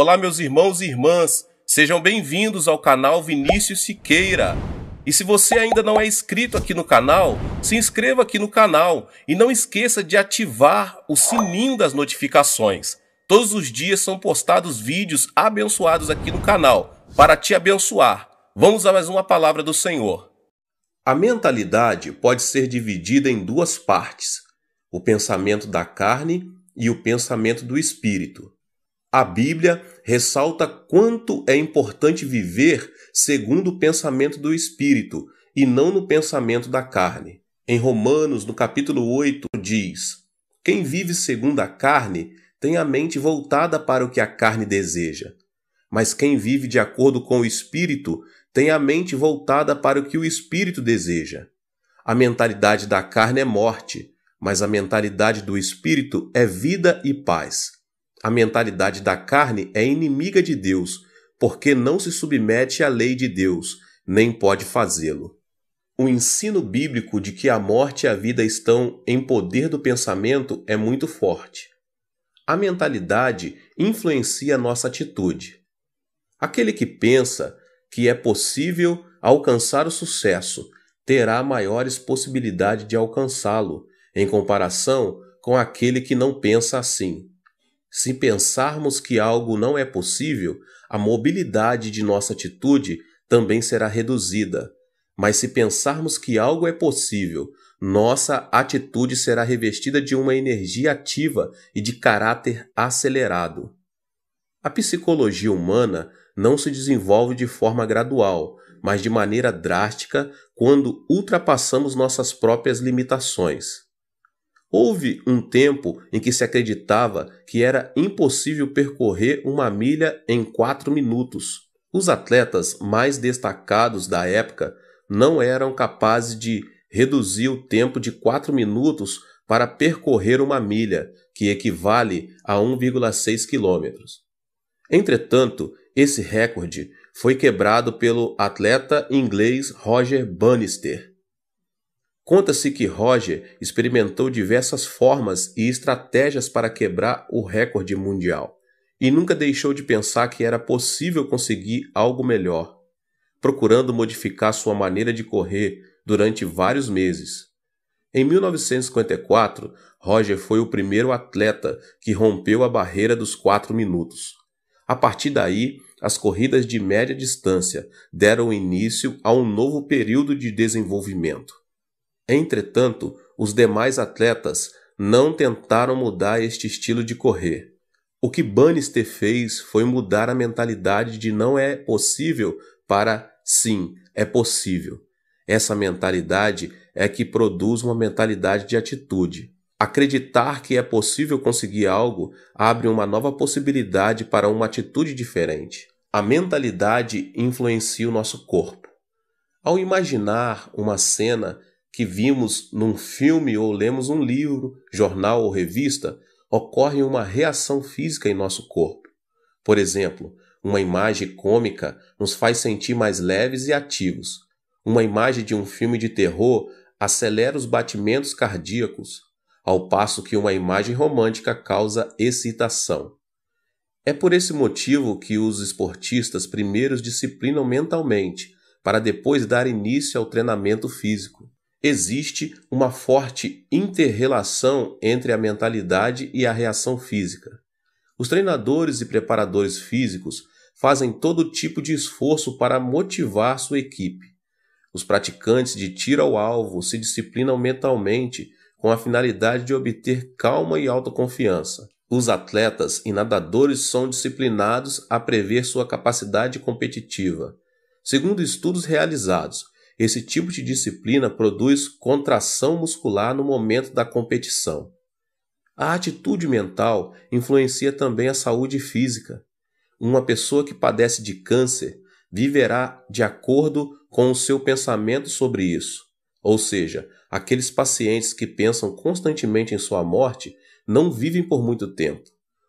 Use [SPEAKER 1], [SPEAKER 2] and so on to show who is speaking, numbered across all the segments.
[SPEAKER 1] Olá, meus irmãos e irmãs, sejam bem-vindos ao canal Vinícius Siqueira. E se você ainda não é inscrito aqui no canal, se inscreva aqui no canal e não esqueça de ativar o sininho das notificações. Todos os dias são postados vídeos abençoados aqui no canal para te abençoar. Vamos a mais uma palavra do Senhor. A mentalidade pode ser dividida em duas partes: o pensamento da carne e o pensamento do espírito. A Bíblia ressalta quanto é importante viver segundo o pensamento do Espírito e não no pensamento da carne. Em Romanos, no capítulo 8, diz: Quem vive segundo a carne tem a mente voltada para o que a carne deseja, mas quem vive de acordo com o Espírito tem a mente voltada para o que o Espírito deseja. A mentalidade da carne é morte, mas a mentalidade do Espírito é vida e paz. A mentalidade da carne é inimiga de Deus, porque não se submete à lei de Deus, nem pode fazê-lo. O ensino bíblico de que a morte e a vida estão em poder do pensamento é muito forte. A mentalidade influencia nossa atitude. Aquele que pensa que é possível alcançar o sucesso terá maiores possibilidades de alcançá-lo, em comparação com aquele que não pensa assim. Se pensarmos que algo não é possível, a mobilidade de nossa atitude também será reduzida. Mas se pensarmos que algo é possível, nossa atitude será revestida de uma energia ativa e de caráter acelerado. A psicologia humana não se desenvolve de forma gradual, mas de maneira drástica quando ultrapassamos nossas próprias limitações. Houve um tempo em que se acreditava que era impossível percorrer uma milha em quatro minutos. Os atletas mais destacados da época não eram capazes de reduzir o tempo de quatro minutos para percorrer uma milha, que equivale a 1,6 quilômetros. Entretanto, esse recorde foi quebrado pelo atleta inglês Roger Bannister, Conta-se que Roger experimentou diversas formas e estratégias para quebrar o recorde mundial e nunca deixou de pensar que era possível conseguir algo melhor, procurando modificar sua maneira de correr durante vários meses. Em 1954, Roger foi o primeiro atleta que rompeu a barreira dos 4 minutos. A partir daí, as corridas de média distância deram início a um novo período de desenvolvimento. Entretanto, os demais atletas não tentaram mudar este estilo de correr. O que Bannister fez foi mudar a mentalidade de não é possível para sim, é possível. Essa mentalidade é que produz uma mentalidade de atitude. Acreditar que é possível conseguir algo abre uma nova possibilidade para uma atitude diferente. A mentalidade influencia o nosso corpo. Ao imaginar uma cena que vimos num filme ou lemos um livro, jornal ou revista, ocorre uma reação física em nosso corpo. Por exemplo, uma imagem cômica nos faz sentir mais leves e ativos. Uma imagem de um filme de terror acelera os batimentos cardíacos, ao passo que uma imagem romântica causa excitação. É por esse motivo que os esportistas primeiro disciplinam mentalmente, para depois dar início ao treinamento físico existe uma forte interrelação entre a mentalidade e a reação física. Os treinadores e preparadores físicos fazem todo tipo de esforço para motivar sua equipe. Os praticantes de tiro ao alvo se disciplinam mentalmente com a finalidade de obter calma e autoconfiança. Os atletas e nadadores são disciplinados a prever sua capacidade competitiva. Segundo estudos realizados, esse tipo de disciplina produz contração muscular no momento da competição. A atitude mental influencia também a saúde física. Uma pessoa que padece de câncer viverá de acordo com o seu pensamento sobre isso. Ou seja, aqueles pacientes que pensam constantemente em sua morte não vivem por muito tempo,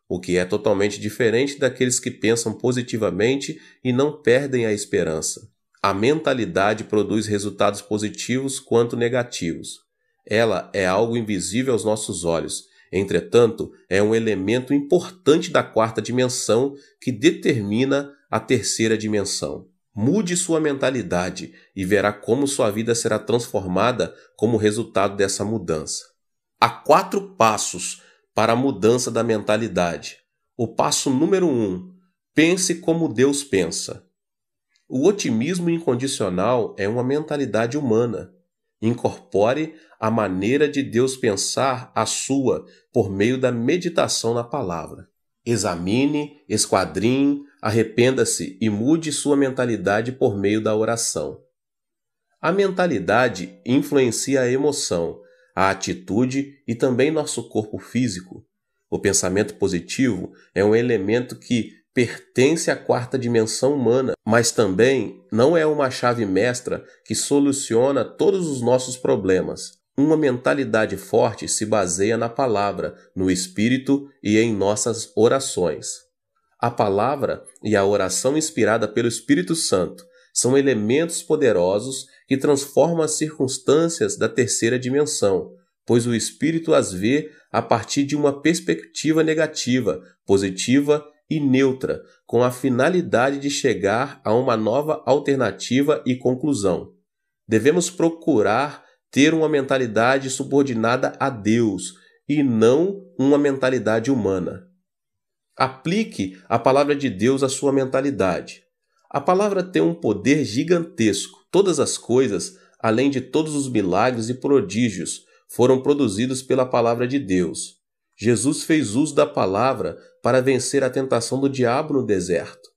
[SPEAKER 1] o que é totalmente diferente daqueles que pensam positivamente e não perdem a esperança. A mentalidade produz resultados positivos quanto negativos. Ela é algo invisível aos nossos olhos, entretanto, é um elemento importante da quarta dimensão que determina a terceira dimensão. Mude sua mentalidade e verá como sua vida será transformada como resultado dessa mudança. Há quatro passos para a mudança da mentalidade. O passo número um: pense como Deus pensa. O otimismo incondicional é uma mentalidade humana. Incorpore a maneira de Deus pensar a sua por meio da meditação na palavra. Examine, esquadrinhe, arrependa-se e mude sua mentalidade por meio da oração. A mentalidade influencia a emoção, a atitude e também nosso corpo físico. O pensamento positivo é um elemento que pertence à quarta dimensão humana, mas também não é uma chave mestra que soluciona todos os nossos problemas. Uma mentalidade forte se baseia na palavra, no espírito e em nossas orações. A palavra e a oração inspirada pelo Espírito Santo são elementos poderosos que transformam as circunstâncias da terceira dimensão, pois o espírito as vê a partir de uma perspectiva negativa, positiva e neutra, com a finalidade de chegar a uma nova alternativa e conclusão. Devemos procurar ter uma mentalidade subordinada a Deus e não uma mentalidade humana. Aplique a palavra de Deus à sua mentalidade. A palavra tem um poder gigantesco. Todas as coisas, além de todos os milagres e prodígios, foram produzidos pela palavra de Deus. Jesus fez uso da palavra para vencer a tentação do diabo no deserto.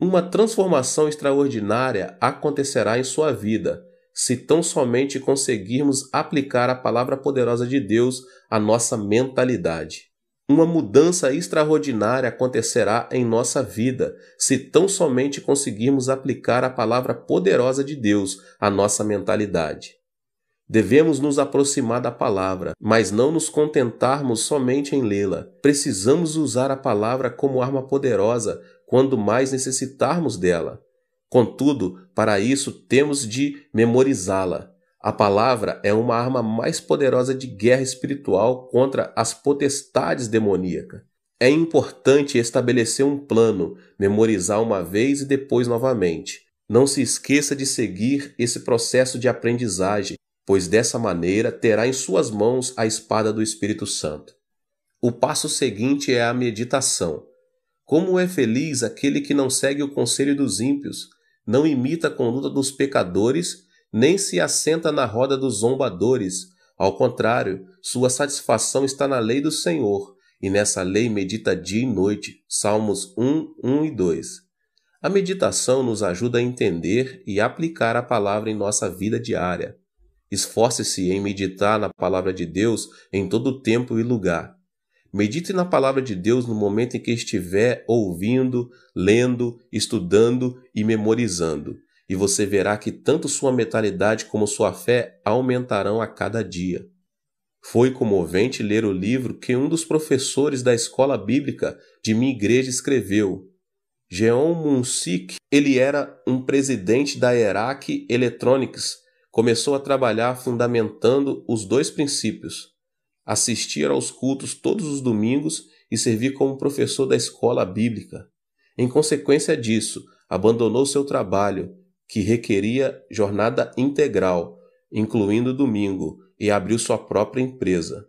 [SPEAKER 1] Uma transformação extraordinária acontecerá em sua vida se tão somente conseguirmos aplicar a palavra poderosa de Deus à nossa mentalidade. Uma mudança extraordinária acontecerá em nossa vida se tão somente conseguirmos aplicar a palavra poderosa de Deus à nossa mentalidade. Devemos nos aproximar da palavra, mas não nos contentarmos somente em lê-la. Precisamos usar a palavra como arma poderosa quando mais necessitarmos dela. Contudo, para isso temos de memorizá-la. A palavra é uma arma mais poderosa de guerra espiritual contra as potestades demoníacas. É importante estabelecer um plano, memorizar uma vez e depois novamente. Não se esqueça de seguir esse processo de aprendizagem pois dessa maneira terá em suas mãos a espada do Espírito Santo. O passo seguinte é a meditação. Como é feliz aquele que não segue o conselho dos ímpios, não imita a conduta dos pecadores, nem se assenta na roda dos zombadores. Ao contrário, sua satisfação está na lei do Senhor, e nessa lei medita dia e noite. Salmos 1, 1 e 2. A meditação nos ajuda a entender e aplicar a palavra em nossa vida diária. Esforce-se em meditar na palavra de Deus em todo tempo e lugar. Medite na palavra de Deus no momento em que estiver ouvindo, lendo, estudando e memorizando, e você verá que tanto sua mentalidade como sua fé aumentarão a cada dia. Foi comovente ler o livro que um dos professores da escola bíblica de minha igreja escreveu. Jeon Munsik, ele era um presidente da Iraq Electronics, começou a trabalhar fundamentando os dois princípios: assistir aos cultos todos os domingos e servir como professor da escola bíblica. Em consequência disso, abandonou seu trabalho, que requeria jornada integral, incluindo domingo, e abriu sua própria empresa.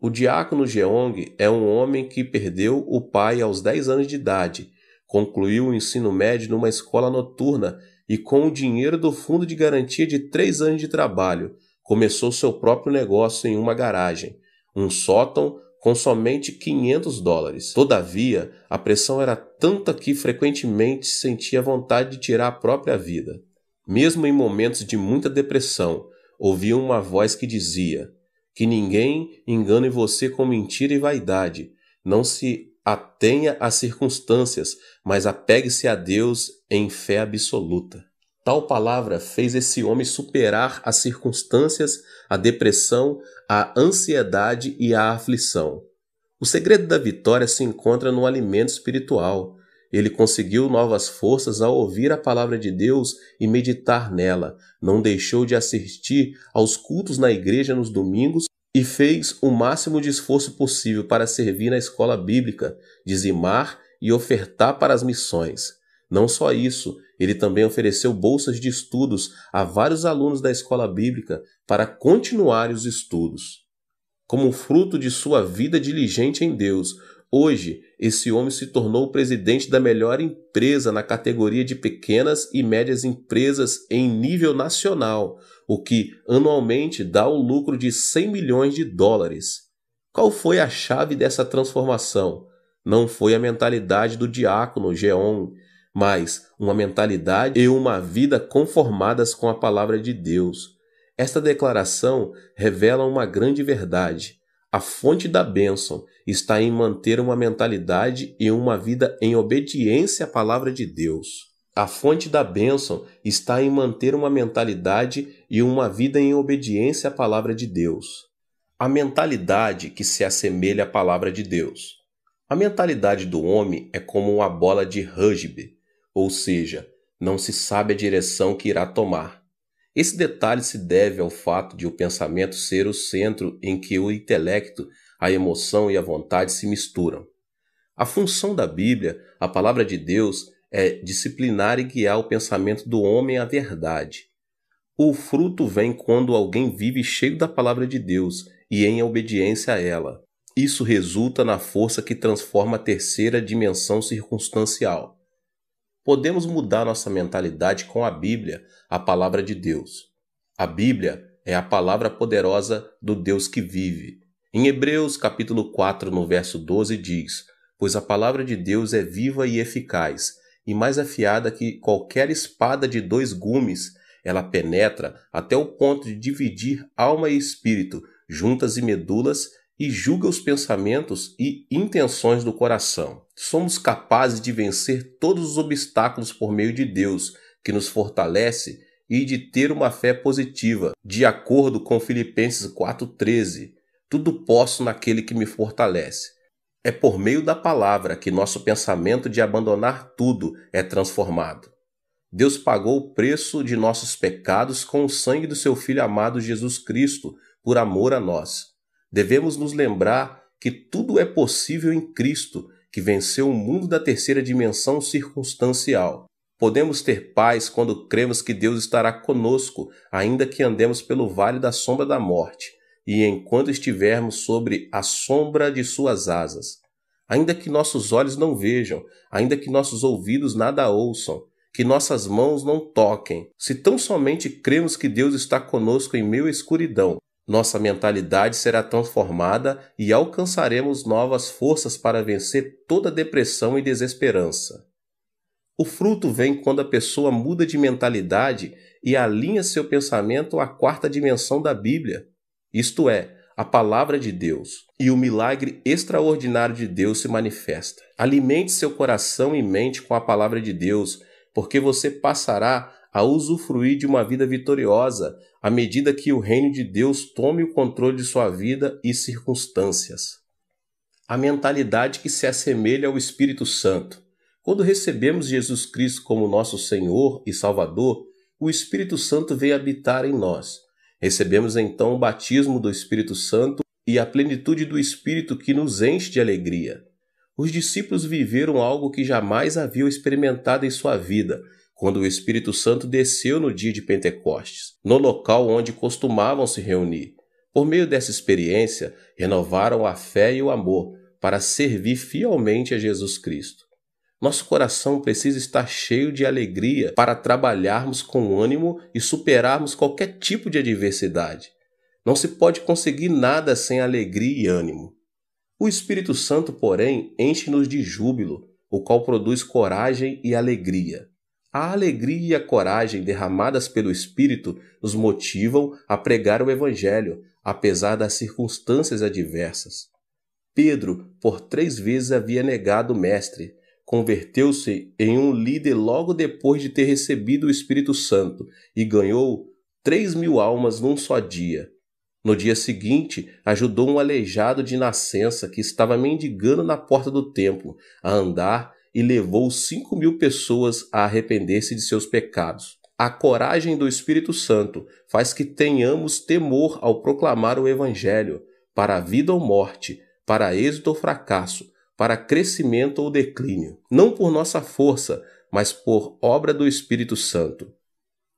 [SPEAKER 1] O diácono Jeong é um homem que perdeu o pai aos 10 anos de idade, concluiu o ensino médio numa escola noturna e com o dinheiro do fundo de garantia de três anos de trabalho, começou seu próprio negócio em uma garagem, um sótão com somente 500 dólares. Todavia, a pressão era tanta que frequentemente sentia vontade de tirar a própria vida. Mesmo em momentos de muita depressão, ouvia uma voz que dizia: Que ninguém engane você com mentira e vaidade. Não se atenha às circunstâncias, mas apegue-se a Deus em fé absoluta. Tal palavra fez esse homem superar as circunstâncias, a depressão, a ansiedade e a aflição. O segredo da vitória se encontra no alimento espiritual. Ele conseguiu novas forças ao ouvir a palavra de Deus e meditar nela. Não deixou de assistir aos cultos na igreja nos domingos e fez o máximo de esforço possível para servir na escola bíblica, dizimar e ofertar para as missões. Não só isso, ele também ofereceu bolsas de estudos a vários alunos da escola bíblica para continuarem os estudos. Como fruto de sua vida diligente em Deus, hoje esse homem se tornou o presidente da melhor empresa na categoria de pequenas e médias empresas em nível nacional, o que anualmente dá o um lucro de 100 milhões de dólares. Qual foi a chave dessa transformação? Não foi a mentalidade do diácono Geon, mas uma mentalidade e uma vida conformadas com a palavra de Deus. Esta declaração revela uma grande verdade. A fonte da bênção está em manter uma mentalidade e uma vida em obediência à palavra de Deus. A fonte da bênção está em manter uma mentalidade e uma vida em obediência à palavra de Deus. A mentalidade que se assemelha à palavra de Deus. A mentalidade do homem é como uma bola de rugby ou seja, não se sabe a direção que irá tomar. Esse detalhe se deve ao fato de o pensamento ser o centro em que o intelecto, a emoção e a vontade se misturam. A função da Bíblia, a palavra de Deus, é disciplinar e guiar o pensamento do homem à verdade. O fruto vem quando alguém vive cheio da palavra de Deus e em obediência a ela. Isso resulta na força que transforma a terceira dimensão circunstancial podemos mudar nossa mentalidade com a Bíblia, a palavra de Deus. A Bíblia é a palavra poderosa do Deus que vive. Em Hebreus capítulo 4, no verso 12 diz: "Pois a palavra de Deus é viva e eficaz, e mais afiada que qualquer espada de dois gumes, ela penetra até o ponto de dividir alma e espírito, juntas e medulas, e julga os pensamentos e intenções do coração. Somos capazes de vencer todos os obstáculos por meio de Deus, que nos fortalece, e de ter uma fé positiva, de acordo com Filipenses 4,13. Tudo posso naquele que me fortalece. É por meio da palavra que nosso pensamento de abandonar tudo é transformado. Deus pagou o preço de nossos pecados com o sangue do seu Filho amado Jesus Cristo, por amor a nós devemos nos lembrar que tudo é possível em Cristo, que venceu o mundo da terceira dimensão circunstancial. Podemos ter paz quando cremos que Deus estará conosco, ainda que andemos pelo vale da sombra da morte, e enquanto estivermos sobre a sombra de suas asas. Ainda que nossos olhos não vejam, ainda que nossos ouvidos nada ouçam, que nossas mãos não toquem, se tão somente cremos que Deus está conosco em meio à escuridão, nossa mentalidade será transformada e alcançaremos novas forças para vencer toda depressão e desesperança. O fruto vem quando a pessoa muda de mentalidade e alinha seu pensamento à quarta dimensão da Bíblia, isto é, a palavra de Deus, e o milagre extraordinário de Deus se manifesta. Alimente seu coração e mente com a palavra de Deus, porque você passará a usufruir de uma vida vitoriosa, à medida que o reino de Deus tome o controle de sua vida e circunstâncias. A mentalidade que se assemelha ao Espírito Santo. Quando recebemos Jesus Cristo como nosso Senhor e Salvador, o Espírito Santo veio habitar em nós. Recebemos então o batismo do Espírito Santo e a plenitude do Espírito que nos enche de alegria. Os discípulos viveram algo que jamais haviam experimentado em sua vida quando o Espírito Santo desceu no dia de Pentecostes, no local onde costumavam se reunir. Por meio dessa experiência, renovaram a fé e o amor para servir fielmente a Jesus Cristo. Nosso coração precisa estar cheio de alegria para trabalharmos com ânimo e superarmos qualquer tipo de adversidade. Não se pode conseguir nada sem alegria e ânimo. O Espírito Santo, porém, enche-nos de júbilo, o qual produz coragem e alegria. A alegria e a coragem derramadas pelo Espírito nos motivam a pregar o Evangelho, apesar das circunstâncias adversas. Pedro, por três vezes, havia negado o Mestre. Converteu-se em um líder logo depois de ter recebido o Espírito Santo e ganhou três mil almas num só dia. No dia seguinte, ajudou um aleijado de nascença que estava mendigando na porta do templo a andar e levou cinco mil pessoas a arrepender-se de seus pecados. A coragem do Espírito Santo faz que tenhamos temor ao proclamar o Evangelho, para a vida ou morte, para êxito ou fracasso, para crescimento ou declínio, não por nossa força, mas por obra do Espírito Santo.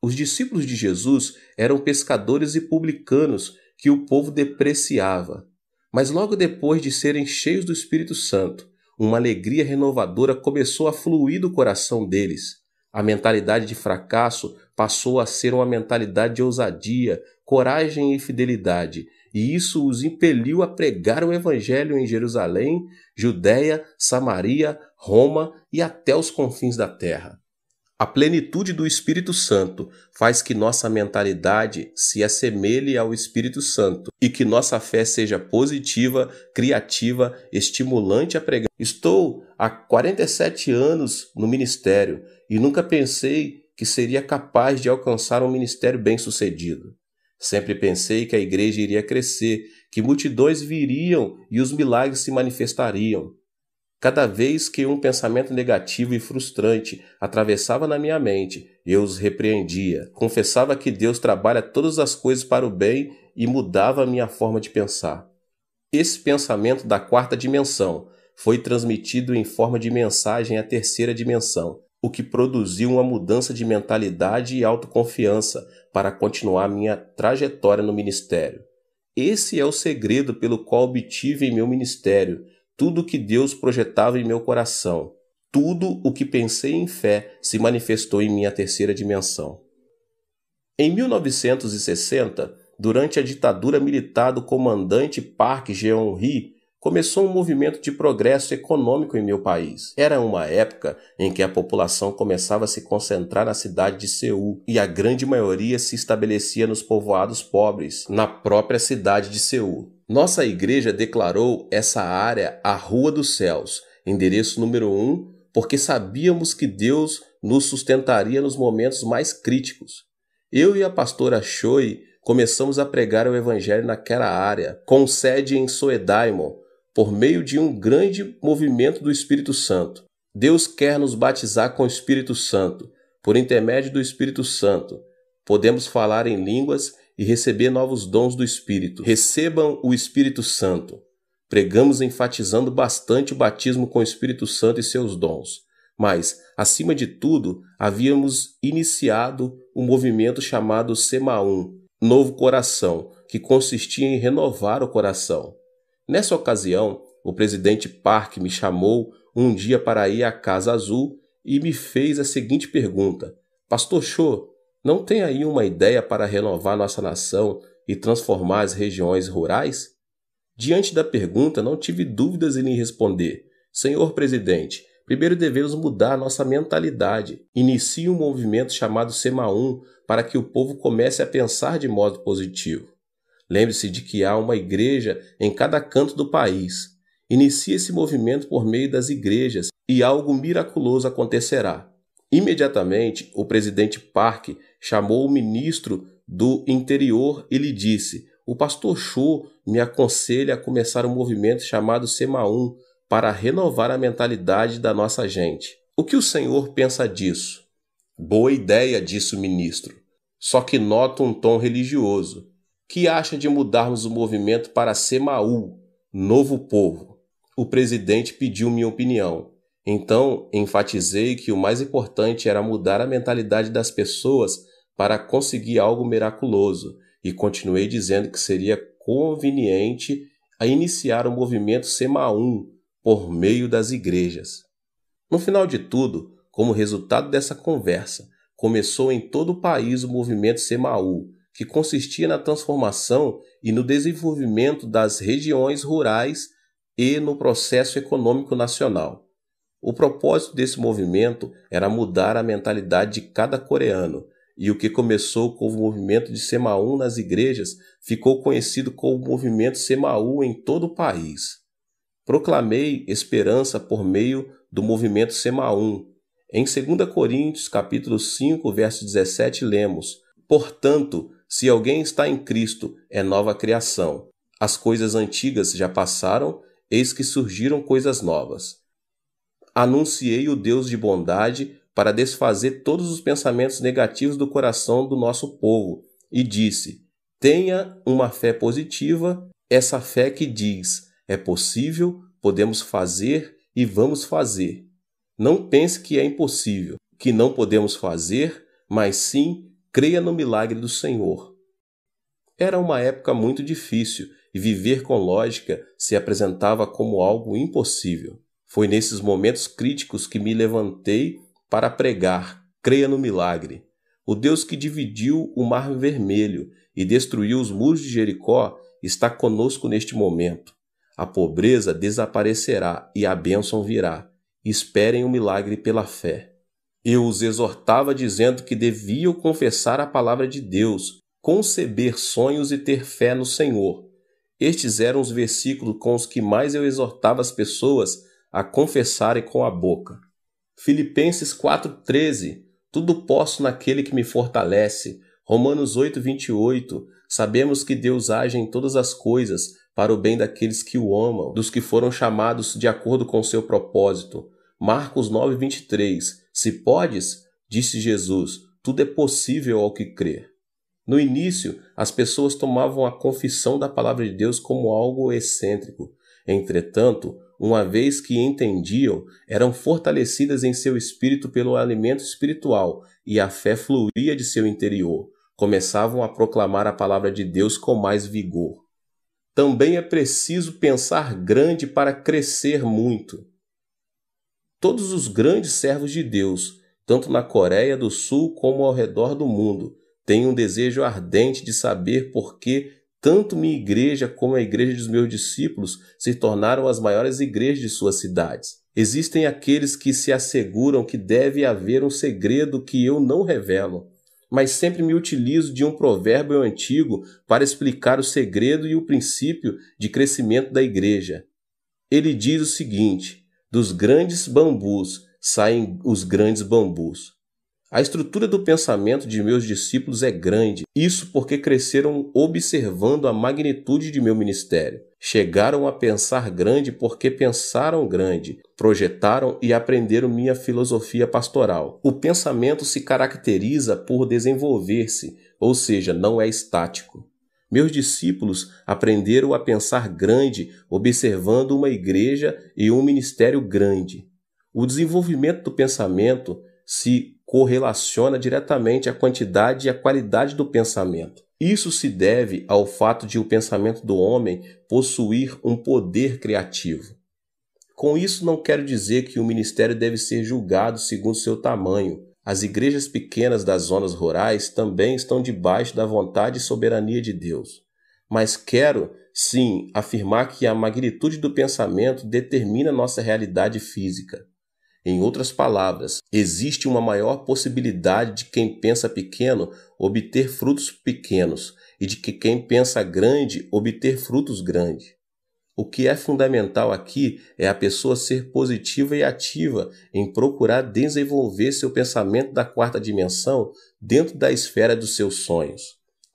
[SPEAKER 1] Os discípulos de Jesus eram pescadores e publicanos que o povo depreciava. Mas logo depois de serem cheios do Espírito Santo, uma alegria renovadora começou a fluir do coração deles. A mentalidade de fracasso passou a ser uma mentalidade de ousadia, coragem e fidelidade, e isso os impeliu a pregar o Evangelho em Jerusalém, Judéia, Samaria, Roma e até os confins da terra. A plenitude do Espírito Santo faz que nossa mentalidade se assemelhe ao Espírito Santo e que nossa fé seja positiva, criativa, estimulante a pregar. Estou há 47 anos no ministério e nunca pensei que seria capaz de alcançar um ministério bem-sucedido. Sempre pensei que a igreja iria crescer, que multidões viriam e os milagres se manifestariam. Cada vez que um pensamento negativo e frustrante atravessava na minha mente, eu os repreendia, confessava que Deus trabalha todas as coisas para o bem e mudava a minha forma de pensar. Esse pensamento da quarta dimensão foi transmitido em forma de mensagem à terceira dimensão, o que produziu uma mudança de mentalidade e autoconfiança para continuar minha trajetória no ministério. Esse é o segredo pelo qual obtive em meu ministério tudo o que Deus projetava em meu coração. Tudo o que pensei em fé se manifestou em minha terceira dimensão. Em 1960, durante a ditadura militar do comandante Park Geun-hye, começou um movimento de progresso econômico em meu país. Era uma época em que a população começava a se concentrar na cidade de Seul e a grande maioria se estabelecia nos povoados pobres, na própria cidade de Seul. Nossa igreja declarou essa área a Rua dos Céus, endereço número 1, um, porque sabíamos que Deus nos sustentaria nos momentos mais críticos. Eu e a pastora Choi começamos a pregar o evangelho naquela área, com sede em Soedaimon, por meio de um grande movimento do Espírito Santo. Deus quer nos batizar com o Espírito Santo. Por intermédio do Espírito Santo, podemos falar em línguas e receber novos dons do Espírito. Recebam o Espírito Santo. Pregamos enfatizando bastante o batismo com o Espírito Santo e seus dons. Mas, acima de tudo, havíamos iniciado um movimento chamado Semaum, Novo Coração, que consistia em renovar o coração. Nessa ocasião, o presidente Park me chamou um dia para ir à Casa Azul e me fez a seguinte pergunta: Pastor Cho, não tem aí uma ideia para renovar nossa nação e transformar as regiões rurais? Diante da pergunta, não tive dúvidas em lhe responder. Senhor presidente, primeiro devemos mudar nossa mentalidade. Inicie um movimento chamado SEMA 1 para que o povo comece a pensar de modo positivo. Lembre-se de que há uma igreja em cada canto do país. Inicie esse movimento por meio das igrejas e algo miraculoso acontecerá. Imediatamente, o presidente Park chamou o ministro do Interior e lhe disse: O pastor Cho me aconselha a começar um movimento chamado Semaum para renovar a mentalidade da nossa gente. O que o senhor pensa disso? Boa ideia, disse o ministro. Só que nota um tom religioso. Que acha de mudarmos o movimento para Semaú, novo povo? O presidente pediu minha opinião. Então, enfatizei que o mais importante era mudar a mentalidade das pessoas para conseguir algo miraculoso, e continuei dizendo que seria conveniente a iniciar o movimento Semaum por meio das igrejas. No final de tudo, como resultado dessa conversa, começou em todo o país o movimento Semaú, que consistia na transformação e no desenvolvimento das regiões rurais e no processo econômico nacional. O propósito desse movimento era mudar a mentalidade de cada coreano, e o que começou com o movimento de Semaú nas igrejas ficou conhecido como o movimento Semaú em todo o país. Proclamei esperança por meio do movimento Semaú. Em 2 Coríntios, capítulo 5, verso 17, lemos: Portanto, se alguém está em Cristo, é nova criação. As coisas antigas já passaram, eis que surgiram coisas novas anunciei o Deus de bondade para desfazer todos os pensamentos negativos do coração do nosso povo e disse: tenha uma fé positiva, essa fé que diz: é possível, podemos fazer e vamos fazer. Não pense que é impossível, que não podemos fazer, mas sim creia no milagre do Senhor. Era uma época muito difícil e viver com lógica se apresentava como algo impossível. Foi nesses momentos críticos que me levantei para pregar: creia no milagre. O Deus que dividiu o Mar Vermelho e destruiu os muros de Jericó está conosco neste momento. A pobreza desaparecerá e a bênção virá. Esperem o milagre pela fé. Eu os exortava dizendo que deviam confessar a palavra de Deus, conceber sonhos e ter fé no Senhor. Estes eram os versículos com os que mais eu exortava as pessoas a confessarem com a boca. Filipenses 4:13 Tudo posso naquele que me fortalece. Romanos 8:28 Sabemos que Deus age em todas as coisas para o bem daqueles que o amam, dos que foram chamados de acordo com seu propósito. Marcos 9:23 Se podes, disse Jesus, tudo é possível ao que crê. No início, as pessoas tomavam a confissão da palavra de Deus como algo excêntrico. Entretanto, uma vez que entendiam, eram fortalecidas em seu espírito pelo alimento espiritual, e a fé fluía de seu interior. Começavam a proclamar a palavra de Deus com mais vigor. Também é preciso pensar grande para crescer muito. Todos os grandes servos de Deus, tanto na Coreia do Sul como ao redor do mundo, têm um desejo ardente de saber por que tanto minha igreja como a igreja dos meus discípulos se tornaram as maiores igrejas de suas cidades. Existem aqueles que se asseguram que deve haver um segredo que eu não revelo, mas sempre me utilizo de um provérbio antigo para explicar o segredo e o princípio de crescimento da igreja. Ele diz o seguinte: dos grandes bambus saem os grandes bambus. A estrutura do pensamento de meus discípulos é grande, isso porque cresceram observando a magnitude de meu ministério. Chegaram a pensar grande porque pensaram grande, projetaram e aprenderam minha filosofia pastoral. O pensamento se caracteriza por desenvolver-se, ou seja, não é estático. Meus discípulos aprenderam a pensar grande observando uma igreja e um ministério grande. O desenvolvimento do pensamento se correlaciona diretamente a quantidade e a qualidade do pensamento. Isso se deve ao fato de o pensamento do homem possuir um poder criativo. Com isso, não quero dizer que o ministério deve ser julgado segundo seu tamanho. As igrejas pequenas das zonas rurais também estão debaixo da vontade e soberania de Deus. Mas quero, sim, afirmar que a magnitude do pensamento determina nossa realidade física. Em outras palavras, existe uma maior possibilidade de quem pensa pequeno obter frutos pequenos e de que quem pensa grande obter frutos grandes. O que é fundamental aqui é a pessoa ser positiva e ativa em procurar desenvolver seu pensamento da quarta dimensão dentro da esfera dos seus sonhos.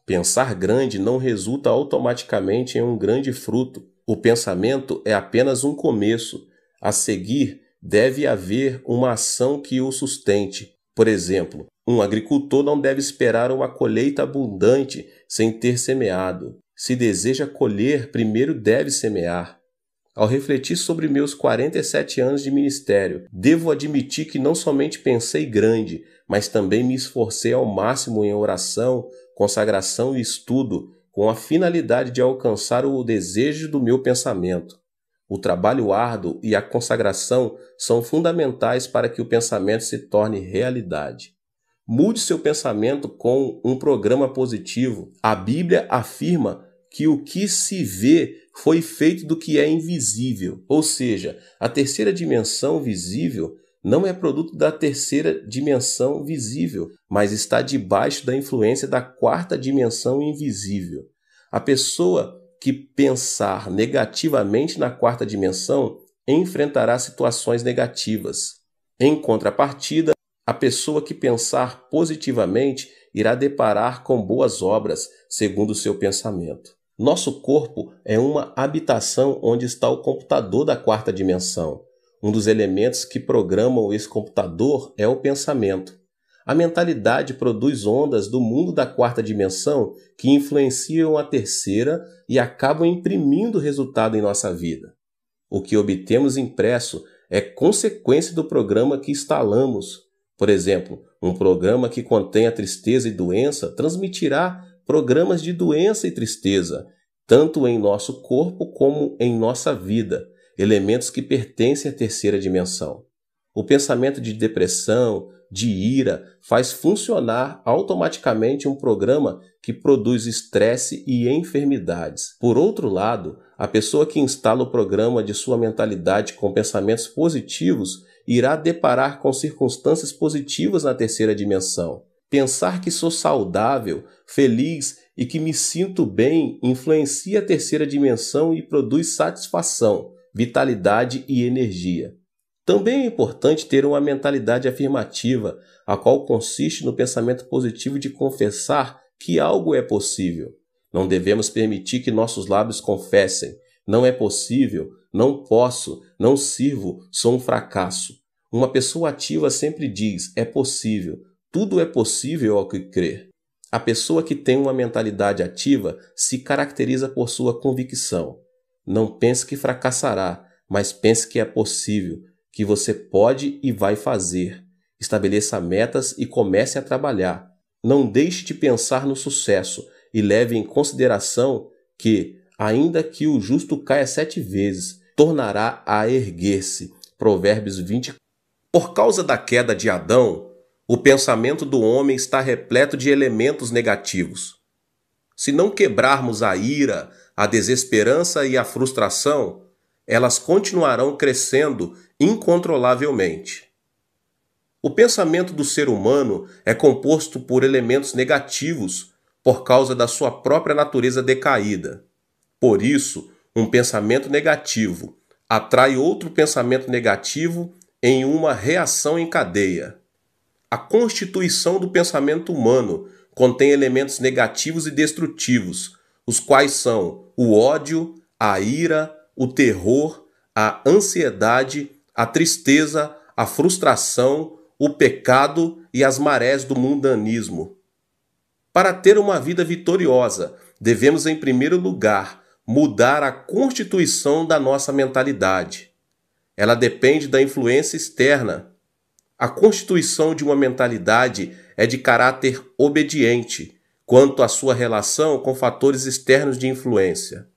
[SPEAKER 1] Pensar grande não resulta automaticamente em um grande fruto. O pensamento é apenas um começo. A seguir, deve haver uma ação que o sustente. Por exemplo, um agricultor não deve esperar uma colheita abundante sem ter semeado. Se deseja colher, primeiro deve semear. Ao refletir sobre meus 47 anos de ministério, devo admitir que não somente pensei grande, mas também me esforcei ao máximo em oração, consagração e estudo, com a finalidade de alcançar o desejo do meu pensamento. O trabalho árduo e a consagração são fundamentais para que o pensamento se torne realidade. Mude seu pensamento com um programa positivo. A Bíblia afirma que o que se vê foi feito do que é invisível, ou seja, a terceira dimensão visível não é produto da terceira dimensão visível, mas está debaixo da influência da quarta dimensão invisível. A pessoa que pensar negativamente na quarta dimensão enfrentará situações negativas. Em contrapartida, a pessoa que pensar positivamente irá deparar com boas obras, segundo o seu pensamento. Nosso corpo é uma habitação onde está o computador da quarta dimensão. Um dos elementos que programam esse computador é o pensamento. A mentalidade produz ondas do mundo da quarta dimensão que influenciam a terceira e acabam imprimindo resultado em nossa vida. O que obtemos impresso é consequência do programa que instalamos. Por exemplo, um programa que contém a tristeza e doença transmitirá programas de doença e tristeza, tanto em nosso corpo como em nossa vida, elementos que pertencem à terceira dimensão. O pensamento de depressão, de ira, faz funcionar automaticamente um programa que produz estresse e enfermidades. Por outro lado, a pessoa que instala o programa de sua mentalidade com pensamentos positivos irá deparar com circunstâncias positivas na terceira dimensão. Pensar que sou saudável, feliz e que me sinto bem influencia a terceira dimensão e produz satisfação, vitalidade e energia. Também é importante ter uma mentalidade afirmativa, a qual consiste no pensamento positivo de confessar que algo é possível. Não devemos permitir que nossos lábios confessem: não é possível, não posso, não sirvo, sou um fracasso. Uma pessoa ativa sempre diz: é possível, tudo é possível ao que crer. A pessoa que tem uma mentalidade ativa se caracteriza por sua convicção. Não pense que fracassará, mas pense que é possível, que você pode e vai fazer. Estabeleça metas e comece a trabalhar. Não deixe de pensar no sucesso e leve em consideração que, ainda que o justo caia sete vezes, tornará a erguer-se. Provérbios 20. Por causa da queda de Adão, o pensamento do homem está repleto de elementos negativos. Se não quebrarmos a ira, a desesperança e a frustração, elas continuarão crescendo incontrolavelmente. O pensamento do ser humano é composto por elementos negativos por causa da sua própria natureza decaída. Por isso, um pensamento negativo atrai outro pensamento negativo em uma reação em cadeia. A constituição do pensamento humano contém elementos negativos e destrutivos, os quais são o ódio, a ira, o terror, a ansiedade a tristeza, a frustração, o pecado e as marés do mundanismo. Para ter uma vida vitoriosa, devemos, em primeiro lugar, mudar a constituição da nossa mentalidade. Ela depende da influência externa. A constituição de uma mentalidade é de caráter obediente quanto à sua relação com fatores externos de influência.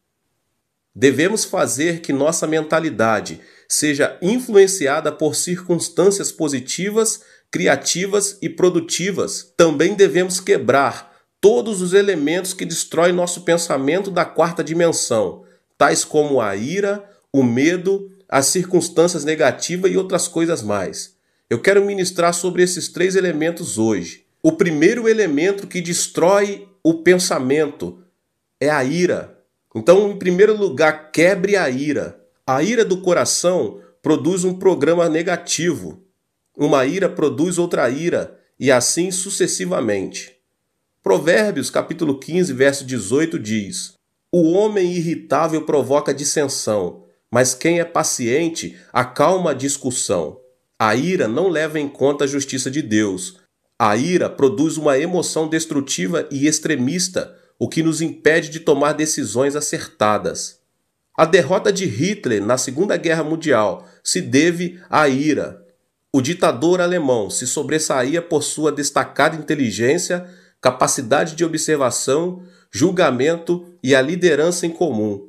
[SPEAKER 1] Devemos fazer que nossa mentalidade seja influenciada por circunstâncias positivas, criativas e produtivas. Também devemos quebrar todos os elementos que destroem nosso pensamento da quarta dimensão, tais como a ira, o medo, as circunstâncias negativas e outras coisas mais. Eu quero ministrar sobre esses três elementos hoje. O primeiro elemento que destrói o pensamento é a ira. Então, em primeiro lugar, quebre a ira. A ira do coração produz um programa negativo. Uma ira produz outra ira, e assim sucessivamente. Provérbios capítulo 15, verso 18 diz: O homem irritável provoca dissensão, mas quem é paciente acalma a discussão. A ira não leva em conta a justiça de Deus. A ira produz uma emoção destrutiva e extremista, o que nos impede de tomar decisões acertadas. A derrota de Hitler na Segunda Guerra Mundial se deve à ira. O ditador alemão se sobressaía por sua destacada inteligência, capacidade de observação, julgamento e a liderança em comum.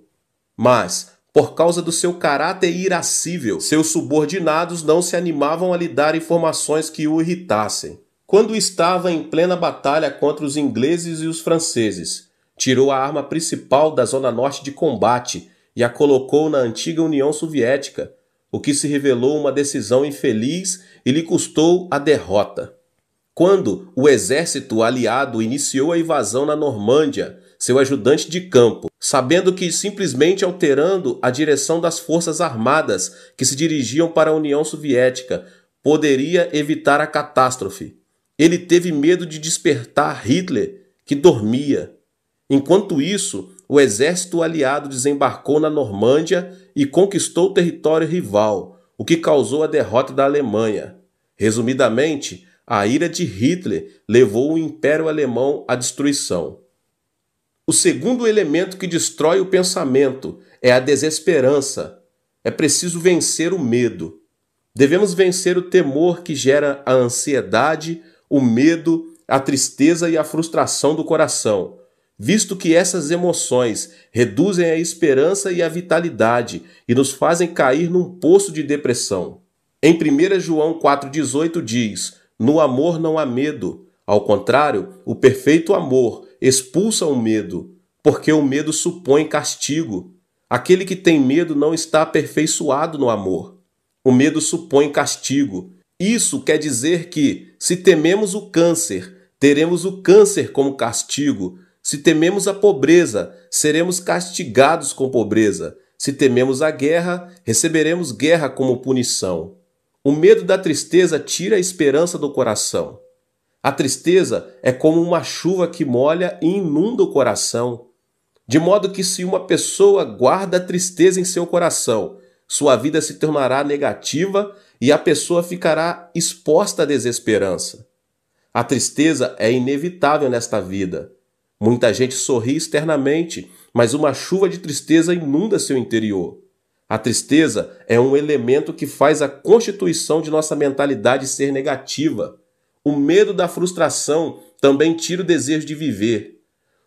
[SPEAKER 1] Mas, por causa do seu caráter irascível, seus subordinados não se animavam a lhe dar informações que o irritassem. Quando estava em plena batalha contra os ingleses e os franceses, tirou a arma principal da zona norte de combate e a colocou na antiga União Soviética, o que se revelou uma decisão infeliz e lhe custou a derrota. Quando o exército aliado iniciou a invasão na Normândia, seu ajudante de campo, sabendo que simplesmente alterando a direção das forças armadas que se dirigiam para a União Soviética poderia evitar a catástrofe. Ele teve medo de despertar Hitler, que dormia. Enquanto isso, o exército aliado desembarcou na Normândia e conquistou o território rival, o que causou a derrota da Alemanha. Resumidamente, a ira de Hitler levou o Império Alemão à destruição. O segundo elemento que destrói o pensamento é a desesperança. É preciso vencer o medo. Devemos vencer o temor que gera a ansiedade, o medo, a tristeza e a frustração do coração visto que essas emoções reduzem a esperança e a vitalidade e nos fazem cair num poço de depressão. Em 1 João 4,18 diz: No amor não há medo. Ao contrário, o perfeito amor expulsa o medo, porque o medo supõe castigo. Aquele que tem medo não está aperfeiçoado no amor. O medo supõe castigo. Isso quer dizer que, se tememos o câncer, teremos o câncer como castigo se tememos a pobreza, seremos castigados com pobreza. Se tememos a guerra, receberemos guerra como punição. O medo da tristeza tira a esperança do coração. A tristeza é como uma chuva que molha e inunda o coração. De modo que, se uma pessoa guarda a tristeza em seu coração, sua vida se tornará negativa e a pessoa ficará exposta à desesperança. A tristeza é inevitável nesta vida Muita gente sorri externamente, mas uma chuva de tristeza inunda seu interior. A tristeza é um elemento que faz a constituição de nossa mentalidade ser negativa. O medo da frustração também tira o desejo de viver.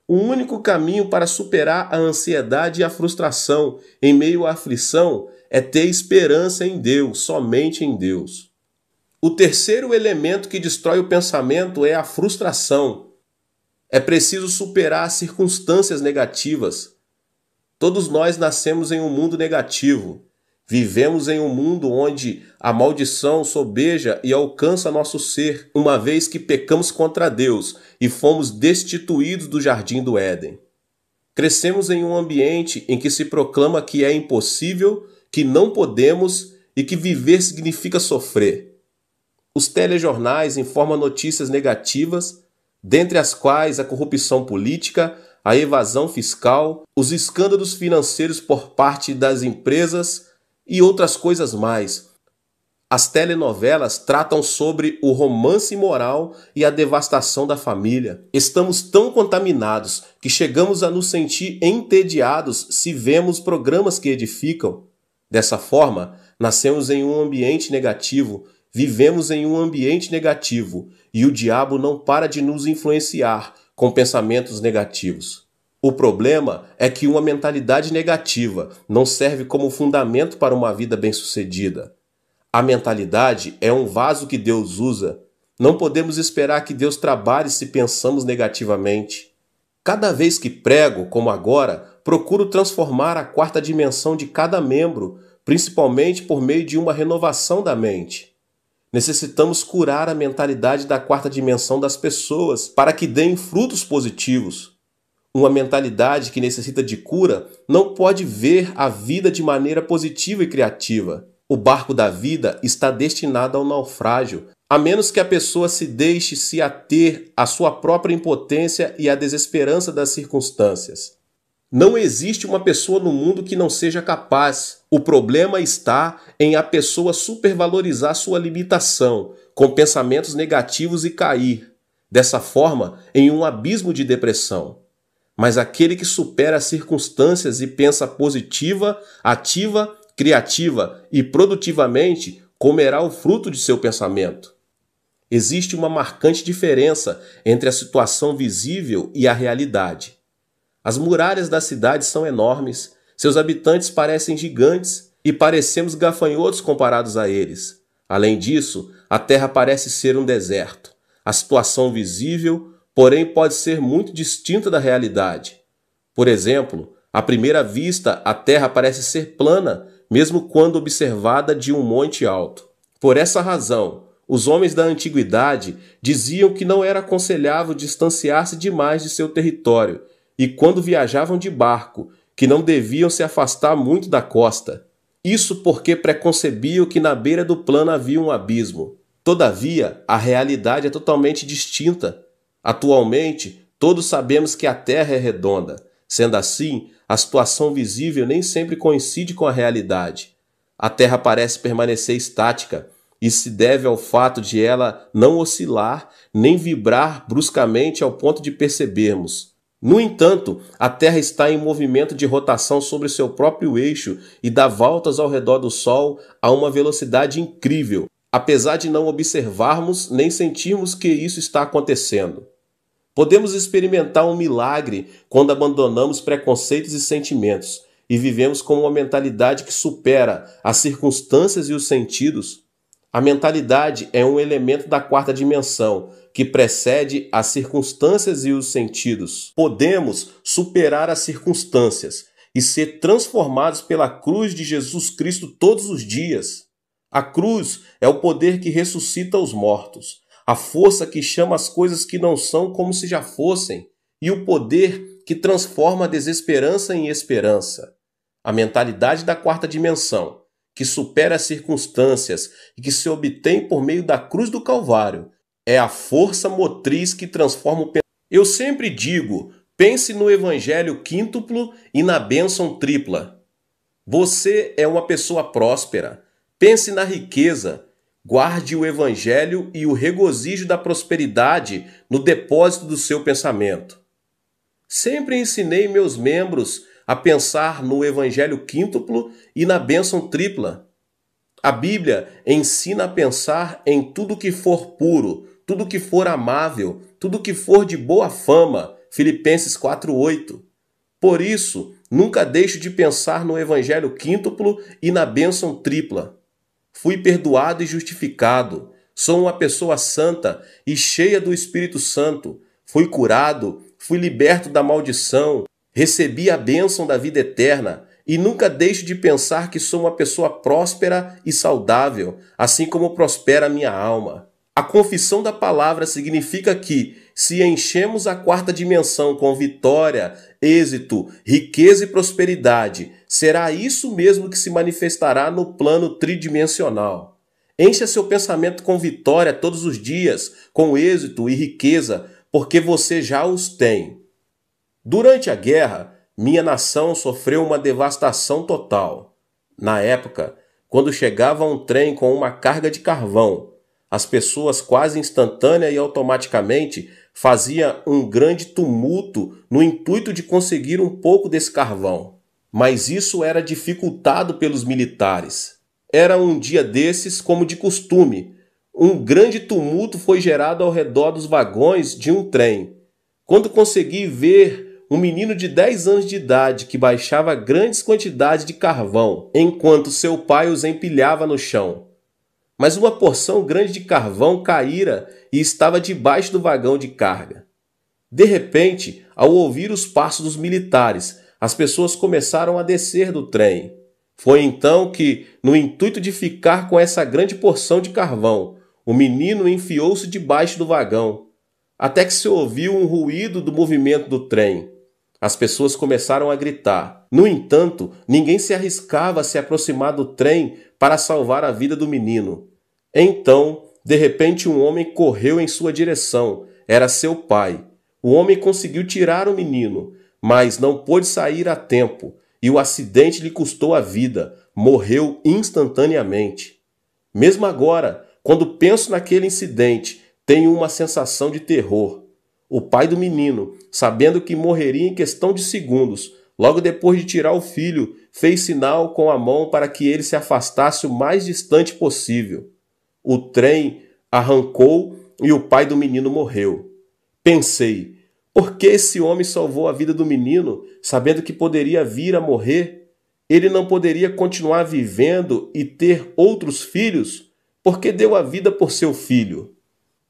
[SPEAKER 1] O único caminho para superar a ansiedade e a frustração em meio à aflição é ter esperança em Deus, somente em Deus. O terceiro elemento que destrói o pensamento é a frustração. É preciso superar as circunstâncias negativas. Todos nós nascemos em um mundo negativo. Vivemos em um mundo onde a maldição sobeja e alcança nosso ser, uma vez que pecamos contra Deus e fomos destituídos do jardim do Éden. Crescemos em um ambiente em que se proclama que é impossível, que não podemos e que viver significa sofrer. Os telejornais informam notícias negativas dentre as quais a corrupção política, a evasão fiscal, os escândalos financeiros por parte das empresas e outras coisas mais. As telenovelas tratam sobre o romance moral e a devastação da família. Estamos tão contaminados que chegamos a nos sentir entediados se vemos programas que edificam. Dessa forma, nascemos em um ambiente negativo Vivemos em um ambiente negativo e o diabo não para de nos influenciar com pensamentos negativos. O problema é que uma mentalidade negativa não serve como fundamento para uma vida bem-sucedida. A mentalidade é um vaso que Deus usa. Não podemos esperar que Deus trabalhe se pensamos negativamente. Cada vez que prego, como agora, procuro transformar a quarta dimensão de cada membro, principalmente por meio de uma renovação da mente. Necessitamos curar a mentalidade da quarta dimensão das pessoas para que deem frutos positivos. Uma mentalidade que necessita de cura não pode ver a vida de maneira positiva e criativa. O barco da vida está destinado ao naufrágio, a menos que a pessoa se deixe se ater à sua própria impotência e à desesperança das circunstâncias. Não existe uma pessoa no mundo que não seja capaz. O problema está em a pessoa supervalorizar sua limitação, com pensamentos negativos e cair, dessa forma, em um abismo de depressão. Mas aquele que supera as circunstâncias e pensa positiva, ativa, criativa e produtivamente, comerá o fruto de seu pensamento. Existe uma marcante diferença entre a situação visível e a realidade. As muralhas da cidade são enormes, seus habitantes parecem gigantes e parecemos gafanhotos comparados a eles. Além disso, a terra parece ser um deserto. A situação visível, porém, pode ser muito distinta da realidade. Por exemplo, à primeira vista, a terra parece ser plana, mesmo quando observada de um monte alto. Por essa razão, os homens da antiguidade diziam que não era aconselhável distanciar-se demais de seu território e quando viajavam de barco, que não deviam se afastar muito da costa. Isso porque preconcebiam que na beira do plano havia um abismo. Todavia, a realidade é totalmente distinta. Atualmente, todos sabemos que a Terra é redonda. Sendo assim, a situação visível nem sempre coincide com a realidade. A Terra parece permanecer estática, e se deve ao fato de ela não oscilar nem vibrar bruscamente ao ponto de percebermos. No entanto, a Terra está em movimento de rotação sobre seu próprio eixo e dá voltas ao redor do Sol a uma velocidade incrível, apesar de não observarmos nem sentirmos que isso está acontecendo. Podemos experimentar um milagre quando abandonamos preconceitos e sentimentos e vivemos com uma mentalidade que supera as circunstâncias e os sentidos a mentalidade é um elemento da quarta dimensão, que precede as circunstâncias e os sentidos. Podemos superar as circunstâncias e ser transformados pela cruz de Jesus Cristo todos os dias. A cruz é o poder que ressuscita os mortos, a força que chama as coisas que não são como se já fossem, e o poder que transforma a desesperança em esperança. A mentalidade da quarta dimensão que supera as circunstâncias e que se obtém por meio da cruz do Calvário. É a força motriz que transforma o Eu sempre digo: pense no evangelho quíntuplo e na bênção tripla. Você é uma pessoa próspera. Pense na riqueza. Guarde o evangelho e o regozijo da prosperidade no depósito do seu pensamento. Sempre ensinei meus membros a pensar no Evangelho quíntuplo e na bênção tripla. A Bíblia ensina a pensar em tudo que for puro, tudo que for amável, tudo que for de boa fama. Filipenses 4:8. Por isso, nunca deixo de pensar no evangelho quíntuplo e na bênção tripla. Fui perdoado e justificado, sou uma pessoa santa e cheia do Espírito Santo. Fui curado, fui liberto da maldição, Recebi a bênção da vida eterna e nunca deixo de pensar que sou uma pessoa próspera e saudável, assim como prospera a minha alma. A confissão da palavra significa que, se enchemos a quarta dimensão com vitória, êxito, riqueza e prosperidade, será isso mesmo que se manifestará no plano tridimensional. Encha seu pensamento com vitória todos os dias, com êxito e riqueza, porque você já os tem. Durante a guerra, minha nação sofreu uma devastação total. Na época, quando chegava um trem com uma carga de carvão, as pessoas quase instantânea e automaticamente faziam um grande tumulto no intuito de conseguir um pouco desse carvão. Mas isso era dificultado pelos militares. Era um dia desses, como de costume. Um grande tumulto foi gerado ao redor dos vagões de um trem. Quando consegui ver um menino de 10 anos de idade que baixava grandes quantidades de carvão, enquanto seu pai os empilhava no chão. Mas uma porção grande de carvão caíra e estava debaixo do vagão de carga. De repente, ao ouvir os passos dos militares, as pessoas começaram a descer do trem. Foi então que, no intuito de ficar com essa grande porção de carvão, o menino enfiou-se debaixo do vagão, até que se ouviu um ruído do movimento do trem. As pessoas começaram a gritar. No entanto, ninguém se arriscava a se aproximar do trem para salvar a vida do menino. Então, de repente, um homem correu em sua direção. Era seu pai. O homem conseguiu tirar o menino, mas não pôde sair a tempo e o acidente lhe custou a vida. Morreu instantaneamente. Mesmo agora, quando penso naquele incidente, tenho uma sensação de terror. O pai do menino sabendo que morreria em questão de segundos. Logo depois de tirar o filho, fez sinal com a mão para que ele se afastasse o mais distante possível. O trem arrancou e o pai do menino morreu. Pensei, por que esse homem salvou a vida do menino, sabendo que poderia vir a morrer? Ele não poderia continuar vivendo e ter outros filhos? Por que deu a vida por seu filho.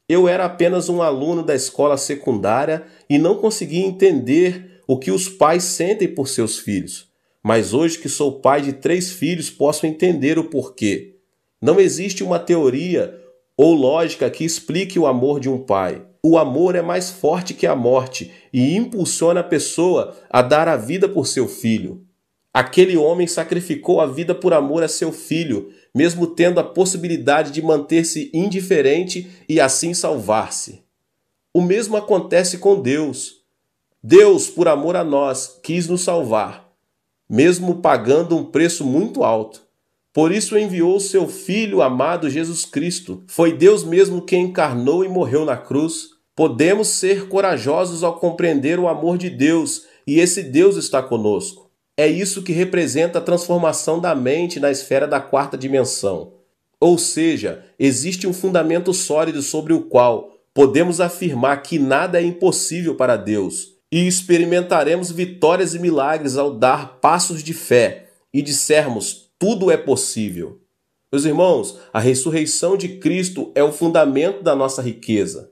[SPEAKER 1] Eu era apenas um aluno da escola secundária e não conseguia entender o que os pais sentem por seus filhos. Mas hoje que sou pai de três filhos, posso entender o porquê. Não existe uma teoria ou lógica que explique o amor de um pai. O amor é mais forte que a morte e impulsiona a pessoa a dar a vida por seu filho. Aquele homem sacrificou a vida por amor a seu filho, mesmo tendo a possibilidade de manter-se indiferente e assim salvar-se. O mesmo acontece com Deus. Deus, por amor a nós, quis nos salvar, mesmo pagando um preço muito alto. Por isso enviou seu Filho amado Jesus Cristo. Foi Deus mesmo quem encarnou e morreu na cruz. Podemos ser corajosos ao compreender o amor de Deus, e esse Deus está conosco. É isso que representa a transformação da mente na esfera da quarta dimensão. Ou seja, existe um fundamento sólido sobre o qual podemos afirmar que nada é impossível para Deus e experimentaremos vitórias e milagres ao dar passos de fé e dissermos: tudo é possível. Meus irmãos, a ressurreição de Cristo é o fundamento da nossa riqueza.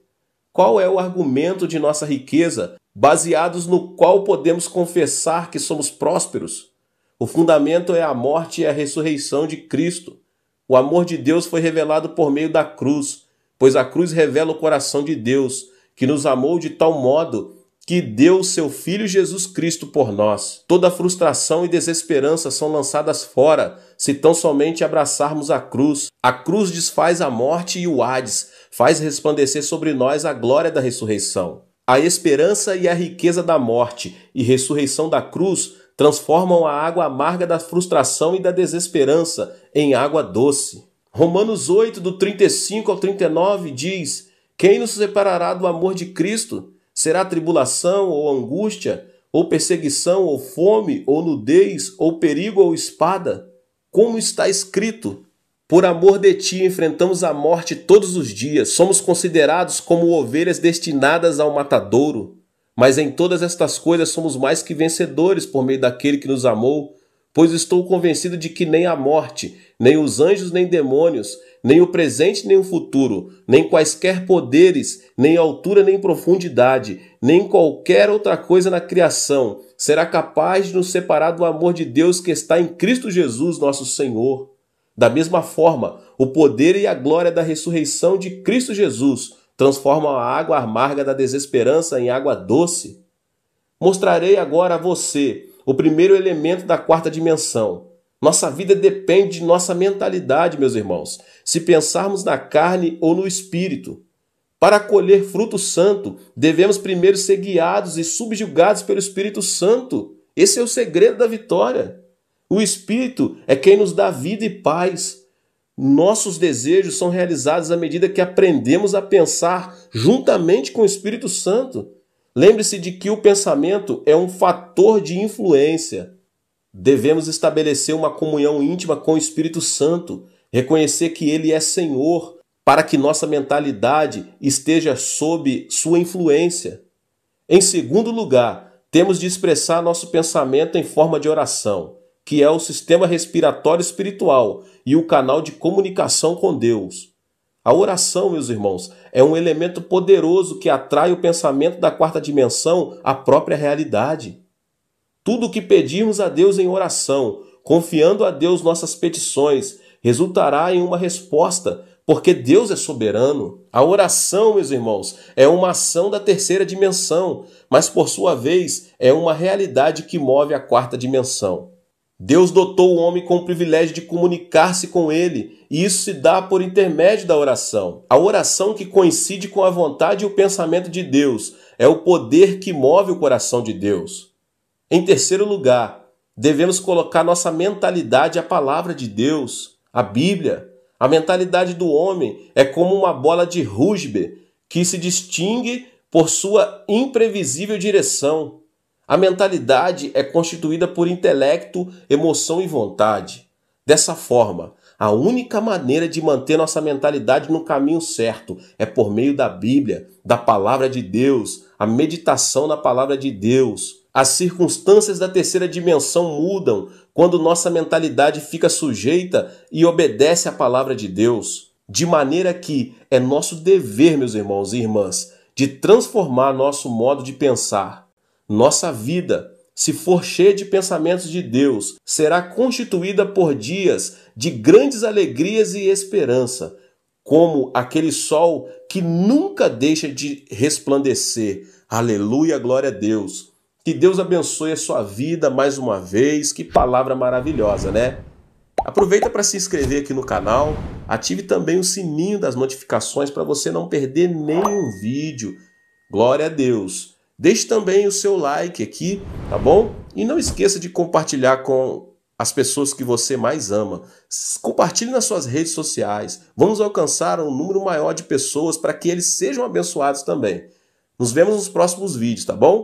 [SPEAKER 1] Qual é o argumento de nossa riqueza baseados no qual podemos confessar que somos prósperos. O fundamento é a morte e a ressurreição de Cristo. O amor de Deus foi revelado por meio da cruz, pois a cruz revela o coração de Deus, que nos amou de tal modo que deu seu Filho Jesus Cristo por nós. Toda frustração e desesperança são lançadas fora se tão somente abraçarmos a cruz. A cruz desfaz a morte e o Hades, faz resplandecer sobre nós a glória da ressurreição. A esperança e a riqueza da morte e ressurreição da cruz transformam a água amarga da frustração e da desesperança em água doce. Romanos 8, do 35 ao 39 diz: Quem nos separará do amor de Cristo? Será tribulação ou angústia, ou perseguição, ou fome, ou nudez, ou perigo, ou espada? Como está escrito, por amor de ti, enfrentamos a morte todos os dias, somos considerados como ovelhas destinadas ao matadouro. Mas em todas estas coisas somos mais que vencedores por meio daquele que nos amou, pois estou convencido de que nem a morte, nem os anjos, nem demônios, nem o presente, nem o futuro, nem quaisquer poderes, nem altura, nem profundidade, nem qualquer outra coisa na criação será capaz de nos separar do amor de Deus que está em Cristo Jesus, nosso Senhor. Da mesma forma, o poder e a glória da ressurreição de Cristo Jesus transformam a água amarga da desesperança em água doce. Mostrarei agora a você o primeiro elemento da quarta dimensão. Nossa vida depende de nossa mentalidade, meus irmãos, se pensarmos na carne ou no espírito. Para colher fruto santo, devemos primeiro ser guiados e subjugados pelo Espírito Santo. Esse é o segredo da vitória. O Espírito é quem nos dá vida e paz. Nossos desejos são realizados à medida que aprendemos a pensar juntamente com o Espírito Santo. Lembre-se de que o pensamento é um fator de influência. Devemos estabelecer uma comunhão íntima com o Espírito Santo, reconhecer que Ele é Senhor, para que nossa mentalidade esteja sob sua influência. Em segundo lugar, temos de expressar nosso pensamento em forma de oração que é o sistema respiratório espiritual e o canal de comunicação com Deus. A oração, meus irmãos, é um elemento poderoso que atrai o pensamento da quarta dimensão à própria realidade. Tudo o que pedirmos a Deus em oração, confiando a Deus nossas petições, resultará em uma resposta, porque Deus é soberano. A oração, meus irmãos, é uma ação da terceira dimensão, mas por sua vez é uma realidade que move a quarta dimensão. Deus dotou o homem com o privilégio de comunicar-se com ele, e isso se dá por intermédio da oração. A oração que coincide com a vontade e o pensamento de Deus é o poder que move o coração de Deus. Em terceiro lugar, devemos colocar nossa mentalidade à palavra de Deus, à Bíblia. A mentalidade do homem é como uma bola de rugby que se distingue por sua imprevisível direção. A mentalidade é constituída por intelecto, emoção e vontade. Dessa forma, a única maneira de manter nossa mentalidade no caminho certo é por meio da Bíblia, da palavra de Deus, a meditação na palavra de Deus. As circunstâncias da terceira dimensão mudam quando nossa mentalidade fica sujeita e obedece à palavra de Deus. De maneira que é nosso dever, meus irmãos e irmãs, de transformar nosso modo de pensar nossa vida, se for cheia de pensamentos de Deus, será constituída por dias de grandes alegrias e esperança, como aquele sol que nunca deixa de resplandecer. Aleluia, glória a Deus. Que Deus abençoe a sua vida mais uma vez. Que palavra maravilhosa, né? Aproveita para se inscrever aqui no canal, ative também o sininho das notificações para você não perder nenhum vídeo. Glória a Deus. Deixe também o seu like aqui, tá bom? E não esqueça de compartilhar com as pessoas que você mais ama. Compartilhe nas suas redes sociais. Vamos alcançar um número maior de pessoas para que eles sejam abençoados também. Nos vemos nos próximos vídeos, tá bom?